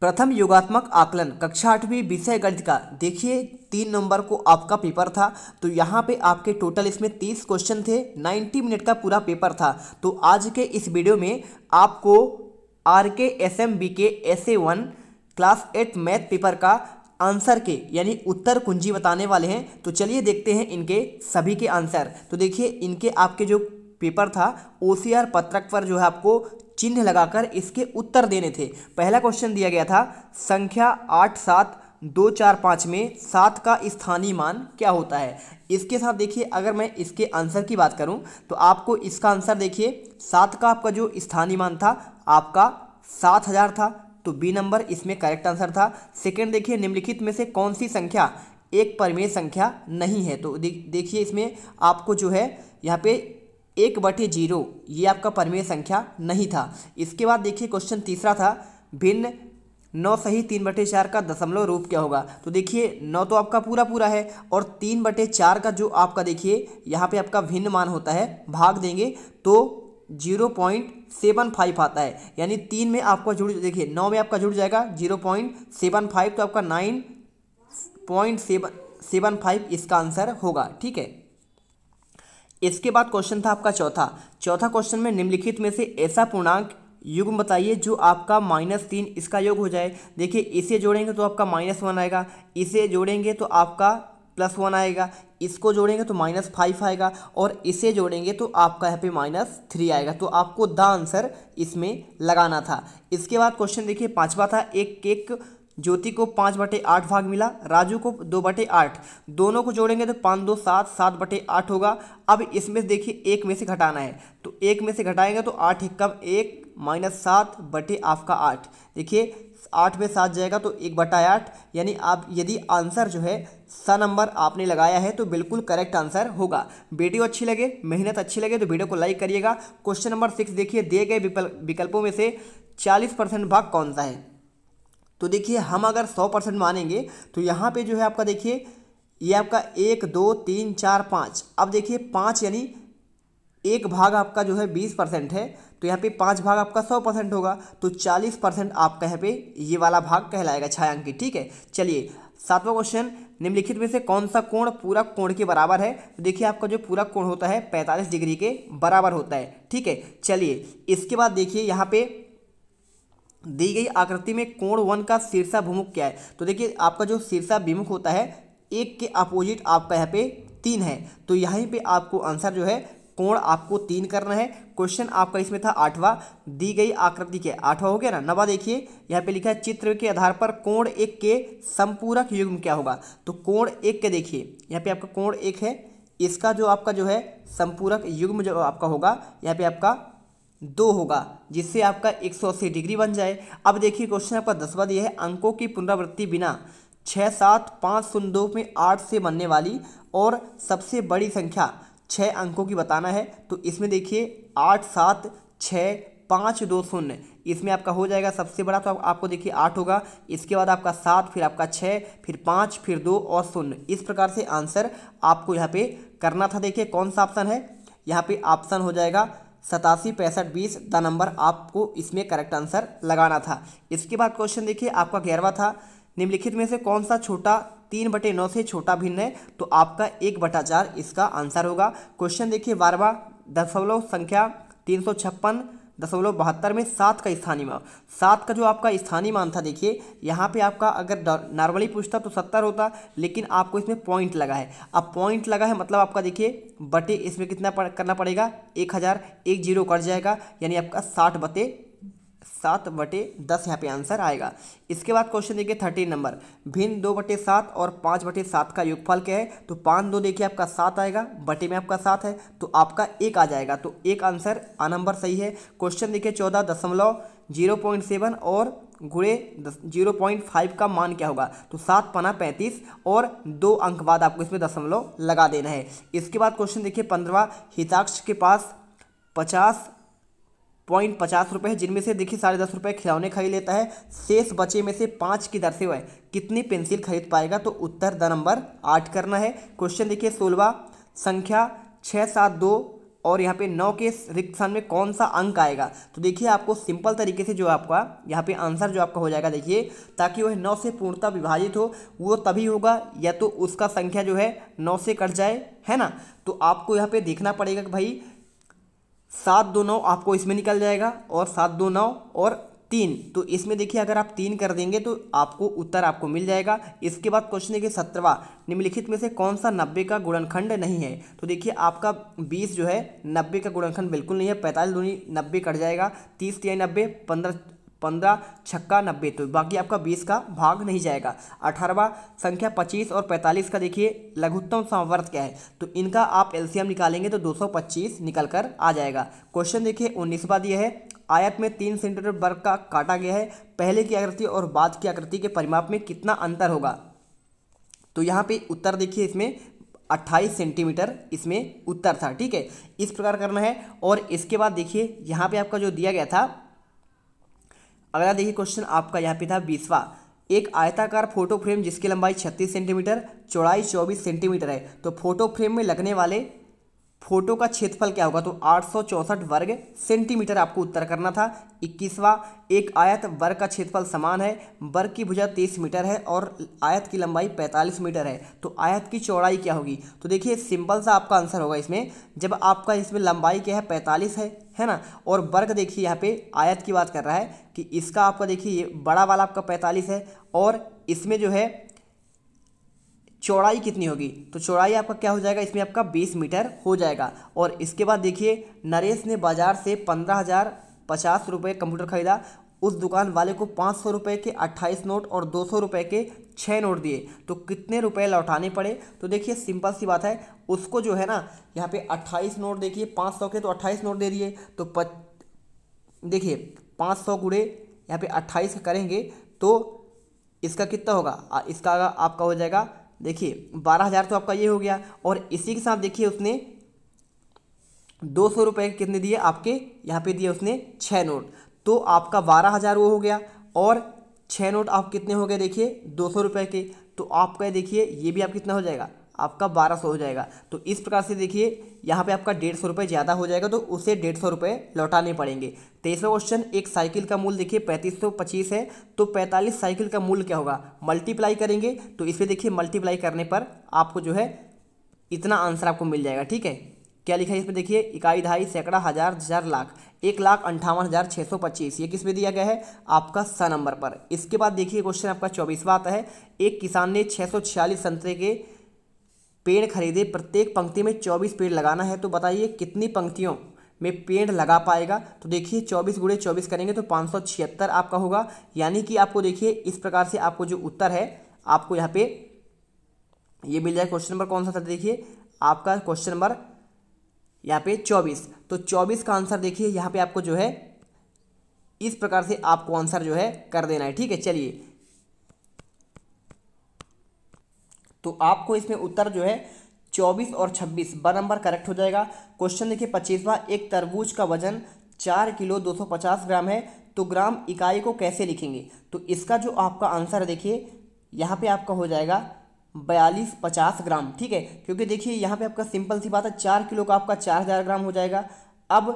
प्रथम योगात्मक आकलन कक्षा आठवीं विषय गणित का देखिए तीन नंबर को आपका पेपर था तो यहाँ पे आपके टोटल इसमें तीस क्वेश्चन थे नाइन्टी मिनट का पूरा पेपर था तो आज के इस वीडियो में आपको R K S M B K S A one class eight math paper का आंसर के यानी उत्तर कुंजी बताने वाले हैं तो चलिए देखते हैं इनके सभी के आंसर तो देखिए इनके आपके जो पेपर था ओसीआर पत्रक पर जो है आपको चिन्ह लगाकर इसके उत्तर देने थे पहला क्वेश्चन दिया गया था संख्या आठ सात दो चार पाँच में सात का स्थानीय मान क्या होता है इसके साथ देखिए अगर मैं इसके आंसर की बात करूं तो आपको इसका आंसर देखिए सात का आपका जो स्थानीय मान था आपका सात हज़ार था तो बी नंबर इसमें करेक्ट आंसर था सेकंड देखिए निम्नलिखित में से कौन सी संख्या एक परमेय संख्या नहीं है तो देखिए इसमें आपको जो है यहाँ पे एक बटे जीरो ये आपका परमेय संख्या नहीं था इसके बाद देखिए क्वेश्चन तीसरा था भिन्न नौ सही तीन बटे चार का दशमलव रूप क्या होगा तो देखिए नौ तो आपका पूरा पूरा है और तीन बटे चार का जो आपका देखिए यहाँ पे आपका भिन्न मान होता है भाग देंगे तो जीरो पॉइंट सेवन फाइव आता है यानी तीन में आपका जुड़ देखिए नौ में आपका जुड़ जाएगा जीरो पॉइंट सेवन फाइव तो आपका nine point seven seven five इसका आंसर होगा ठीक है इसके बाद क्वेश्चन था आपका चौथा चौथा क्वेश्चन में निम्नलिखित में से ऐसा पूर्णांक युग बताइए जो आपका माइनस तीन इसका योग हो जाए देखिए इसे जोड़ेंगे तो आपका माइनस वन आएगा इसे जोड़ेंगे तो आपका प्लस वन आएगा इसको जोड़ेंगे तो माइनस फाइव आएगा और इसे जोड़ेंगे तो आपका यहाँ पे माइनस थ्री आएगा तो आपको द आंसर इसमें लगाना था इसके बाद क्वेश्चन देखिए पाँचवा था एक केक ज्योति को पाँच बटे आठ भाग मिला राजू को दो बटे आठ दोनों को जोड़ेंगे तो पाँच दो सात सात बटे आठ होगा अब इसमें देखिए एक में से घटाना है तो एक में से घटाएंगे तो आठ इक्कम एक माइनस सात बटे आपका आठ देखिए आठ में सात जाएगा तो एक बटा आठ यानी आप यदि आंसर जो है सा नंबर आपने लगाया है तो बिल्कुल करेक्ट आंसर होगा वीडियो अच्छी लगे मेहनत अच्छी लगे तो वीडियो को लाइक करिएगा क्वेश्चन नंबर सिक्स देखिए दिए गए विकल्पों में से चालीस परसेंट भाग कौन सा है तो देखिए हम अगर सौ परसेंट मानेंगे तो यहाँ पे जो है आपका देखिए ये आपका एक दो तीन चार पाँच अब देखिए पाँच यानी एक भाग आपका जो है बीस परसेंट है तो यहाँ पे पाँच भाग आपका सौ परसेंट होगा तो चालीस परसेंट आपका यहाँ पे ये वाला भाग कहलाएगा छायांकित ठीक है चलिए सातवां क्वेश्चन निम्नलिखित में से कौन सा कोण पूरा कोण के बराबर है तो देखिए आपका जो पूरा कोण होता है पैंतालीस डिग्री के बराबर होता है ठीक है चलिए इसके बाद देखिए यहाँ पे दी गई आकृति में कोण वन का शीर्षा भूमुख क्या है तो देखिए आपका जो शीर्षा विमुख होता है एक के अपोजिट आपका यहाँ पे तीन है तो यहीं पे आपको आंसर जो है कोण आपको तीन करना है क्वेश्चन आपका इसमें था आठवां दी गई आकृति के आठवां हो गया ना नवा देखिए यहाँ पे लिखा है चित्र के आधार पर कोण एक के संपूरक युग्म क्या होगा तो कोण एक के देखिए यहाँ पे आपका कोण एक है इसका जो आपका जो है संपूरक युग्म जो आपका होगा यहाँ पे आपका दो होगा जिससे आपका एक सौ अस्सी डिग्री बन जाए अब देखिए क्वेश्चन आपका दसवा दिया है अंकों की पुनरावृत्ति बिना छः सात पाँच शून्य दो में आठ से बनने वाली और सबसे बड़ी संख्या छः अंकों की बताना है तो इसमें देखिए आठ सात छः पाँच दो शून्य इसमें आपका हो जाएगा सबसे बड़ा तो आप, आपको देखिए आठ होगा इसके बाद आपका सात फिर आपका छः फिर पाँच फिर दो और शून्य इस प्रकार से आंसर आपको यहाँ पे करना था देखिए कौन सा ऑप्शन है यहाँ पे ऑप्शन हो जाएगा सतासी पैंसठ बीस द नंबर आपको इसमें करेक्ट आंसर लगाना था इसके बाद क्वेश्चन देखिए आपका ग्यारहवा था निम्नलिखित में से कौन सा छोटा तीन बटे नौ से छोटा भिन्न है तो आपका एक बटा चार इसका आंसर होगा क्वेश्चन देखिए बारहवा दशमलव संख्या तीन सौ छप्पन दशमलव बहत्तर में सात का स्थानीय मान सात का जो आपका स्थानीय मान था देखिए यहाँ पे आपका अगर नॉर्मली पूछता तो सत्तर होता लेकिन आपको इसमें पॉइंट लगा है अब पॉइंट लगा है मतलब आपका देखिए बटे इसमें कितना पड़, करना पड़ेगा एक हज़ार एक जीरो कट जाएगा यानी आपका साठ बटे सात बटे दस यहाँ पे आंसर आएगा इसके बाद क्वेश्चन देखिए थर्टीन नंबर भिन्न दो बटे सात और पाँच बटे सात का युगफल क्या है तो पाँच दो देखिए आपका सात आएगा बटे में आपका सात है तो आपका एक आ जाएगा तो एक आंसर आ नंबर सही है क्वेश्चन देखिए चौदह दशमलव जीरो पॉइंट सेवन और गुड़े दस जीरो पॉइंट फाइव का मान क्या होगा तो सात पना पैंतीस और दो अंक बाद आपको इसमें दशमलव लगा देना है इसके बाद क्वेश्चन देखिए पंद्रवा हिताक्ष के पास पचास पॉइंट पचास रुपये है जिनमें से देखिए साढ़े दस रुपये खिलौने खरीद लेता है शेष बचे में से पाँच की दर से वह कितनी पेंसिल खरीद पाएगा तो उत्तर द नंबर आठ करना है क्वेश्चन देखिए सोलवा संख्या छः सात दो और यहाँ पे नौ के रिक्त स्थान में कौन सा अंक आएगा तो देखिए आपको सिंपल तरीके से जो आपका यहाँ पे आंसर जो आपका हो जाएगा देखिए ताकि वह नौ से पूर्णता विभाजित हो वो तभी होगा या तो उसका संख्या जो है नौ से कट जाए है ना तो आपको यहाँ पे देखना पड़ेगा कि भाई सात दो नौ आपको इसमें निकल जाएगा और सात दो नौ और तीन तो इसमें देखिए अगर आप तीन कर देंगे तो आपको उत्तर आपको मिल जाएगा इसके बाद क्वेश्चन देखिए सत्रवा निम्नलिखित में से कौन सा नब्बे का गुणनखंड नहीं है तो देखिए आपका बीस जो है नब्बे का गुणनखंड बिल्कुल नहीं है पैंतालीस दूनी नब्बे कट जाएगा तीस तिहाई नब्बे पंद्रह पंद्रह छक्का नब्बे तो बाकी आपका बीस का भाग नहीं जाएगा अठारहवा संख्या पच्चीस और पैंतालीस का देखिए लघुत्तम संवर्त क्या है तो इनका आप एलसीएम निकालेंगे तो दो सौ पच्चीस निकल कर आ जाएगा क्वेश्चन देखिए उन्नीसवा दिया है आयत में तीन सेंटीमीटर वर्ग का काटा गया है पहले की आकृति और बाद की आकृति के परिमाप में कितना अंतर होगा तो यहाँ पे उत्तर देखिए इसमें 28 सेंटीमीटर इसमें उत्तर था ठीक है इस प्रकार करना है और इसके बाद देखिए यहाँ पे आपका जो दिया गया था अगला देखिए क्वेश्चन आपका यहाँ पे था बीसवा एक आयताकार फोटो फ्रेम जिसकी लंबाई छत्तीस सेंटीमीटर चौड़ाई चौबीस सेंटीमीटर है तो फोटो फ्रेम में लगने वाले फोटो का क्षेत्रफल क्या होगा तो आठ वर्ग सेंटीमीटर आपको उत्तर करना था इक्कीसवा एक आयत वर्ग का क्षेत्रफल समान है वर्ग की भुजा 30 मीटर है और आयत की लंबाई 45 मीटर है तो आयत की चौड़ाई क्या होगी तो देखिए सिंपल सा आपका आंसर होगा इसमें जब आपका इसमें लंबाई क्या है 45 है है ना और वर्ग देखिए यहाँ पे आयत की बात कर रहा है कि इसका आपका देखिए ये बड़ा वाला आपका पैंतालीस है और इसमें जो है चौड़ाई कितनी होगी तो चौड़ाई आपका क्या हो जाएगा इसमें आपका बीस मीटर हो जाएगा और इसके बाद देखिए नरेश ने बाज़ार से पंद्रह हज़ार पचास रुपये कंप्यूटर ख़रीदा उस दुकान वाले को पाँच सौ रुपये के अट्ठाईस नोट और दो सौ रुपये के छः नोट दिए तो कितने रुपये लौटाने पड़े तो देखिए सिंपल सी बात है उसको जो है ना यहाँ पर अट्ठाईस नोट देखिए पाँच सौ के तो अट्ठाईस नोट दे दिए तो प देखिए पाँच सौ गुड़े यहाँ पर अट्ठाईस करेंगे तो इसका कितना होगा इसका आपका हो जाएगा देखिए बारह हज़ार तो आपका ये हो गया और इसी के साथ देखिए उसने दो सौ रुपये कितने दिए आपके यहाँ पे दिए उसने छः नोट तो आपका बारह हज़ार वो हो गया और छः नोट आप कितने हो गए देखिए दो सौ रुपये के तो आपका देखिए ये भी आप कितना हो जाएगा आपका बारह सौ हो जाएगा तो इस प्रकार से देखिए यहाँ पे आपका डेढ़ सौ रुपये ज़्यादा हो जाएगा तो उसे डेढ़ सौ रुपये लौटाने पड़ेंगे तेईसवा क्वेश्चन एक साइकिल का मूल देखिए पैंतीस सौ पच्चीस है तो पैंतालीस साइकिल का मूल क्या होगा मल्टीप्लाई करेंगे तो इसमें देखिए मल्टीप्लाई करने पर आपको जो है इतना आंसर आपको मिल जाएगा ठीक है क्या लिखा है इसमें देखिए इकाई ढाई सैकड़ा हज़ार हज़ार लाख एक लाख अंठावन हज़ार छः सौ पच्चीस ये किस में दिया गया है आपका स नंबर पर इसके बाद देखिए क्वेश्चन आपका चौबीसवा आता है एक किसान ने छः सौ छियालीस संतरे के पेड़ खरीदे प्रत्येक पंक्ति में चौबीस पेड़ लगाना है तो बताइए कितनी पंक्तियों में पेड़ लगा पाएगा तो देखिए चौबीस गुड़े चौबीस करेंगे तो पाँच सौ छिहत्तर आपका होगा यानी कि आपको देखिए इस प्रकार से आपको जो उत्तर है आपको यहाँ पे ये मिल जाए क्वेश्चन नंबर कौन सा था देखिए आपका क्वेश्चन नंबर यहाँ पे चौबीस तो चौबीस का आंसर देखिए यहाँ पे आपको जो है इस प्रकार से आपको आंसर जो है कर देना है ठीक है चलिए तो आपको इसमें उत्तर जो है चौबीस और छब्बीस ब नंबर करेक्ट हो जाएगा क्वेश्चन देखिए पच्चीसवा एक तरबूज का वजन चार किलो दो सौ पचास ग्राम है तो ग्राम इकाई को कैसे लिखेंगे तो इसका जो आपका आंसर है देखिए यहाँ पे आपका हो जाएगा बयालीस पचास ग्राम ठीक है क्योंकि देखिए यहाँ पे आपका सिंपल सी बात है चार किलो का आपका चार हज़ार ग्राम हो जाएगा अब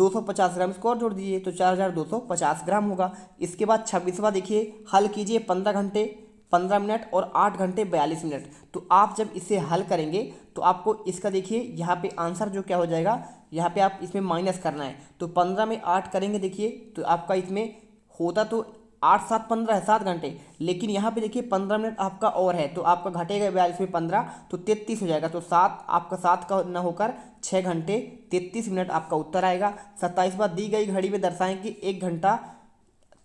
दो सौ पचास ग्राम इसको और जोड़ दीजिए तो चार हज़ार दो सौ पचास ग्राम होगा इसके बाद छब्बीसवा देखिए हल कीजिए पंद्रह घंटे पंद्रह मिनट और आठ घंटे बयालीस मिनट तो आप जब इसे हल करेंगे तो आपको इसका देखिए यहाँ पे आंसर जो क्या हो जाएगा यहाँ पे आप इसमें माइनस करना है तो पंद्रह में आठ करेंगे देखिए तो आपका इसमें होता तो आठ सात पंद्रह है सात घंटे लेकिन यहाँ पे देखिए पंद्रह मिनट आपका और है तो आपका घटेगा बयालीस में पंद्रह तो तैतीस हो जाएगा तो सात आपका सात का न होकर छः घंटे तैतीस मिनट आपका उत्तर आएगा सत्ताईस बार दी गई घड़ी में दर्शाएं कि एक घंटा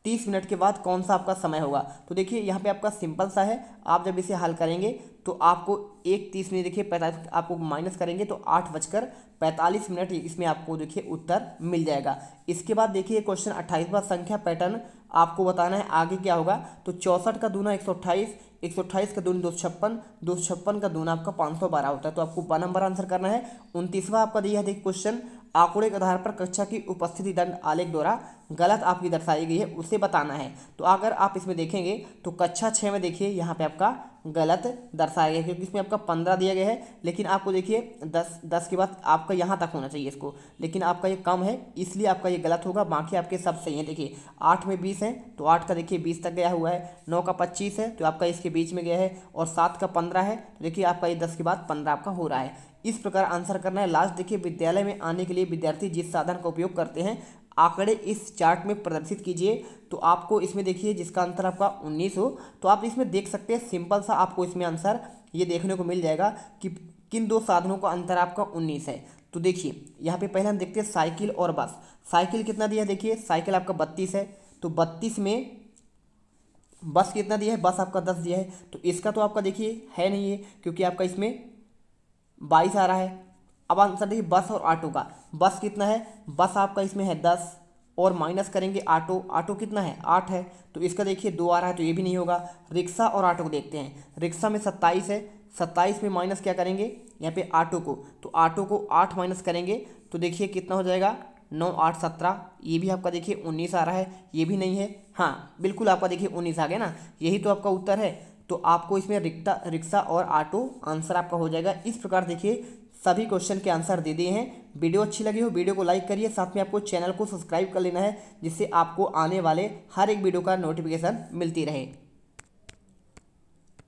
तीस मिनट के बाद कौन सा आपका समय होगा तो देखिए यहाँ पे आपका सिंपल सा है आप जब इसे हल करेंगे तो आपको एक तीस मिनट देखिए पैंतालीस आपको माइनस करेंगे तो आठ बजकर पैंतालीस मिनट इसमें आपको देखिए उत्तर मिल जाएगा इसके बाद देखिए क्वेश्चन अट्ठाईसवा संख्या पैटर्न आपको बताना है आगे क्या होगा तो चौंसठ का दूना एक सौ अट्ठाईस एक सौ अट्ठाईस का दून दो सौ छप्पन दो सौ छप्पन का दूना आपका पाँच सौ बारह होता है तो आपको बारह नंबर आंसर करना है उनतीसवा आपका दिया है देखिए क्वेश्चन आंकड़े के आधार पर कक्षा की उपस्थिति दंड आलेख द्वारा गलत आपकी दर्शाई गई है उसे बताना है तो अगर आप इसमें देखेंगे तो कक्षा छः में देखिए यहाँ पे आपका गलत दर्शाया गया क्योंकि इसमें आपका पंद्रह दिया गया है लेकिन आपको देखिए दस दस के बाद आपका यहाँ तक होना चाहिए इसको लेकिन आपका ये कम है इसलिए आपका ये गलत होगा बाकी आपके सब सही है देखिए आठ में बीस है तो आठ का देखिए बीस तक गया हुआ है नौ का पच्चीस है तो आपका इसके बीच में गया है और सात का पंद्रह है तो देखिए आपका ये दस के बाद पंद्रह आपका हो रहा है इस प्रकार आंसर करना है लास्ट देखिए विद्यालय में आने के लिए विद्यार्थी जिस साधन का उपयोग करते हैं आंकड़े इस चार्ट में प्रदर्शित कीजिए तो आपको इसमें देखिए जिसका आंसर आपका उन्नीस हो तो आप इसमें देख सकते हैं सिंपल सा आपको इसमें आंसर ये देखने को मिल जाएगा कि किन दो साधनों का अंतर आपका उन्नीस है तो देखिए यहाँ पे पहले हम देखते हैं साइकिल और बस साइकिल कितना दिया देखिए साइकिल आपका बत्तीस है तो बत्तीस में बस कितना दिया है बस आपका दस दिया है तो इसका तो आपका देखिए है नहीं है क्योंकि आपका इसमें बाईस आ रहा है अब आंसर देखिए बस और ऑटो का बस कितना है बस आपका इसमें है दस और माइनस करेंगे ऑटो ऑटो कितना है आठ है तो इसका देखिए दो आ रहा है तो ये भी नहीं होगा रिक्शा और ऑटो को देखते हैं रिक्शा में सत्ताईस है सत्ताईस में माइनस क्या करेंगे यहाँ पे ऑटो को तो ऑटो को आठ माइनस करेंगे तो देखिए कितना हो जाएगा नौ आठ सत्रह ये भी आपका देखिए उन्नीस आ रहा है ये भी नहीं है हाँ बिल्कुल आपका देखिए उन्नीस आ गया ना यही तो आपका उत्तर है तो आपको इसमें रिक्ता रिक्शा और ऑटो आंसर आपका हो जाएगा इस प्रकार देखिए सभी क्वेश्चन के आंसर दे दिए हैं वीडियो अच्छी लगी हो वीडियो को लाइक करिए साथ में आपको चैनल को सब्सक्राइब कर लेना है जिससे आपको आने वाले हर एक वीडियो का नोटिफिकेशन मिलती रहे